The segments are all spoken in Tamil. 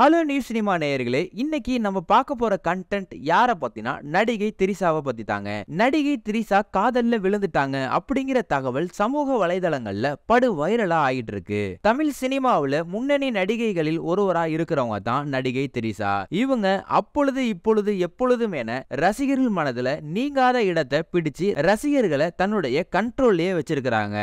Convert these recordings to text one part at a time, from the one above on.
ஹலோ நியூஸ் சினிமா நேயர்களே இன்னைக்கு நம்ம பார்க்க போற கண்டென்ட் யார பத்தினா நடிகை திரிசாவை பத்தி தாங்க நடிகை திரிசா காதல்ல விழுந்துட்டாங்க அப்படிங்கிற தகவல் சமூக வலைதளங்கள்ல படு வைரலா ஆயிட்டு இருக்கு தமிழ் சினிமாவில முன்னணி நடிகைகளில் ஒருவரா இருக்கிறவங்க தான் நடிகை திரிசா இவங்க அப்பொழுது இப்பொழுது எப்பொழுதும் என ரசிகர்கள் மனதுல நீங்காத இடத்தை பிடிச்சு ரசிகர்களை தன்னுடைய கண்ட்ரோல்லயே வச்சிருக்கிறாங்க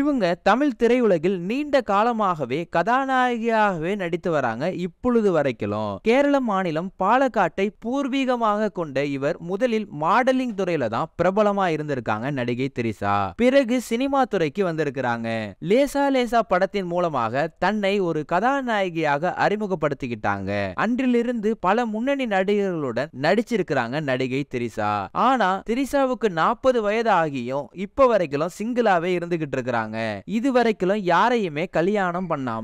இவங்க தமிழ் திரையுலகில் நீண்ட காலமாகவே கதாநாயகியாகவே நடித்து வராங்க இப்பொழுது எழுபது வரைக்கும் கேரள மாநிலம் பாலக்காட்டை பூர்வீகமாக கொண்ட இவர் முதலில் மாடலிங் துறையில தான் பிரபலமா இருந்திருக்காங்க நடிகை திரிசா பிறகு சினிமா துறைக்கு வந்திருக்கிறாங்க லேசா லேசா படத்தின் மூலமாக தன்னை ஒரு கதாநாயகியாக அறிமுகப்படுத்திக்கிட்டாங்க அன்றிலிருந்து பல முன்னணி நடிகர்களுடன் நடிச்சிருக்கிறாங்க நடிகை திரிசா ஆனா திரிசாவுக்கு நாற்பது வயது ஆகியும் இப்ப வரைக்கும் சிங்கிளாவே இருந்துகிட்டு இருக்கிறாங்க இது வரைக்கும் யாரையுமே கல்யாணம் பண்ணாம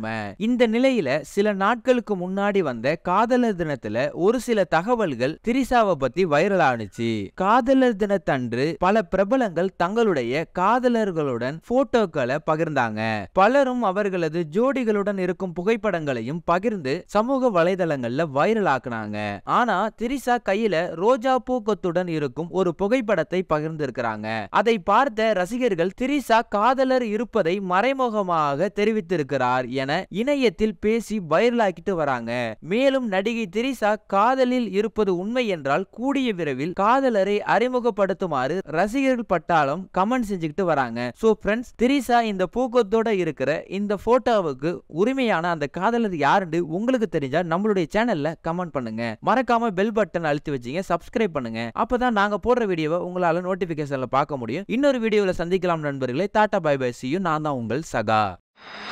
இந்த நிலையில சில நாட்களுக்கு முன்னாடி முன்னாடி வந்த காதலர் தினத்துல ஒரு சில தகவல்கள் திரிசாவை பத்தி வைரல் ஆனிச்சு காதலர் தினத்தன்று பல பிரபலங்கள் தங்களுடைய காதலர்களுடன் போட்டோக்களை பகிர்ந்தாங்க பலரும் அவர்களது ஜோடிகளுடன் இருக்கும் புகைப்படங்களையும் பகிர்ந்து சமூக வலைதளங்கள்ல வைரல் ஆக்குனாங்க ஆனா திரிசா கையில ரோஜா பூக்கத்துடன் இருக்கும் ஒரு புகைப்படத்தை பகிர்ந்திருக்கிறாங்க அதை பார்த்த ரசிகர்கள் திரிசா காதலர் இருப்பதை மறைமுகமாக தெரிவித்திருக்கிறார் என இணையத்தில் பேசி வைரலாக்கிட்டு வராங்க உள்ளன மேலும் நடிகை திரிசா காதலில் இருப்பது உண்மை என்றால் கூடிய விரைவில் காதலரை அறிமுகப்படுத்துமாறு ரசிகர்கள் பட்டாலும் கமெண்ட் செஞ்சுக்கிட்டு வராங்க சோ ஃப்ரெண்ட்ஸ் திரிசா இந்த பூக்கத்தோட இருக்கிற இந்த போட்டோவுக்கு உரிமையான அந்த காதலர் யாருன்னு உங்களுக்கு தெரிஞ்சா நம்மளுடைய சேனல்ல கமெண்ட் பண்ணுங்க மறக்காம பெல் பட்டன் அழுத்தி வச்சீங்க சப்ஸ்கிரைப் பண்ணுங்க அப்பதான் நாங்க போடுற வீடியோவை உங்களால நோட்டிபிகேஷன்ல பார்க்க முடியும் இன்னொரு வீடியோல சந்திக்கலாம் நண்பர்களே டாட்டா பை பை சியும் நான் தான் உங்கள் சகா